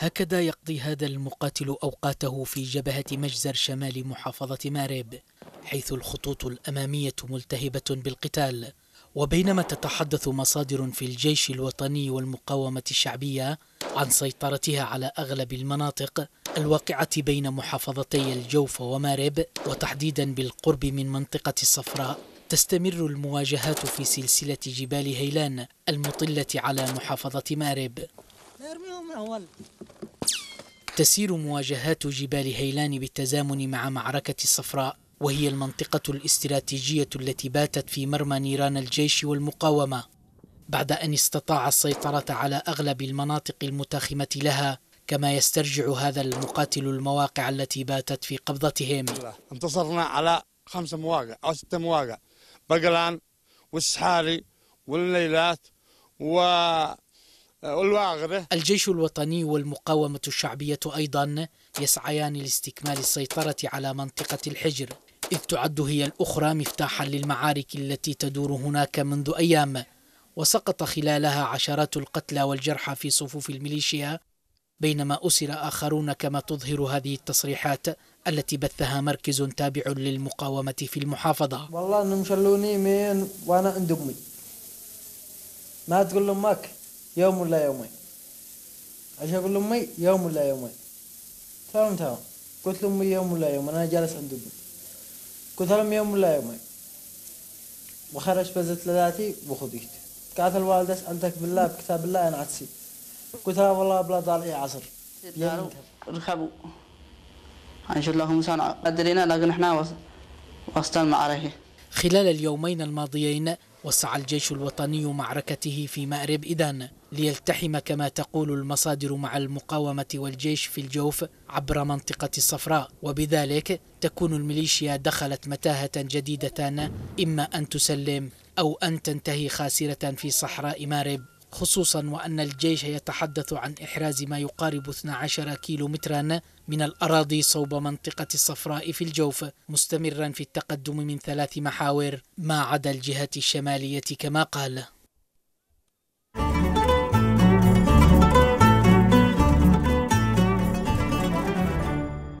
هكذا يقضي هذا المقاتل أوقاته في جبهة مجزر شمال محافظة مارب حيث الخطوط الأمامية ملتهبة بالقتال وبينما تتحدث مصادر في الجيش الوطني والمقاومة الشعبية عن سيطرتها على أغلب المناطق الواقعة بين محافظتي الجوف ومارب وتحديدا بالقرب من منطقة الصفراء تستمر المواجهات في سلسلة جبال هيلان المطلة على محافظة مارب تسير مواجهات جبال هيلان بالتزامن مع معركة الصفراء وهي المنطقة الاستراتيجية التي باتت في مرمى نيران الجيش والمقاومة بعد أن استطاع السيطرة على أغلب المناطق المتاخمة لها كما يسترجع هذا المقاتل المواقع التي باتت في قبضتهم انتصرنا على خمسة مواقع أو ستة مواقع بقلان والسحاري والليلات و الجيش الوطني والمقاومة الشعبية أيضا يسعيان لاستكمال السيطرة على منطقة الحجر إذ تعد هي الأخرى مفتاحا للمعارك التي تدور هناك منذ أيام وسقط خلالها عشرات القتلى والجرحى في صفوف الميليشيا بينما أسر آخرون كما تظهر هذه التصريحات التي بثها مركز تابع للمقاومة في المحافظة والله أنهم شلوني من وأنا اندمي ما تقول لهم ماك يوم ولا يومين عشان اقول لامي يوم ولا يومين تمام تمام قلت لامي يوم ولا يوم انا جالس عند امي قلت لهم يوم ولا يومين وخرج بزت لذاتي وخذيت قالت الوالده سالتك بالله بكتاب الله انا عتسي قلت لها والله بلا ضالعي إيه عصر ركبوا ان شاء الله مسان قدرنا لكن احنا وسط المعركه خلال اليومين الماضيين وسع الجيش الوطني معركته في مأرب إدان ليلتحم كما تقول المصادر مع المقاومة والجيش في الجوف عبر منطقة الصفراء وبذلك تكون الميليشيا دخلت متاهة جديدة إما أن تسلم أو أن تنتهي خاسرة في صحراء مارب خصوصا وأن الجيش يتحدث عن إحراز ما يقارب 12 كيلو مترا من الأراضي صوب منطقة الصفراء في الجوف مستمرا في التقدم من ثلاث محاور ما عدا الجهة الشمالية كما قال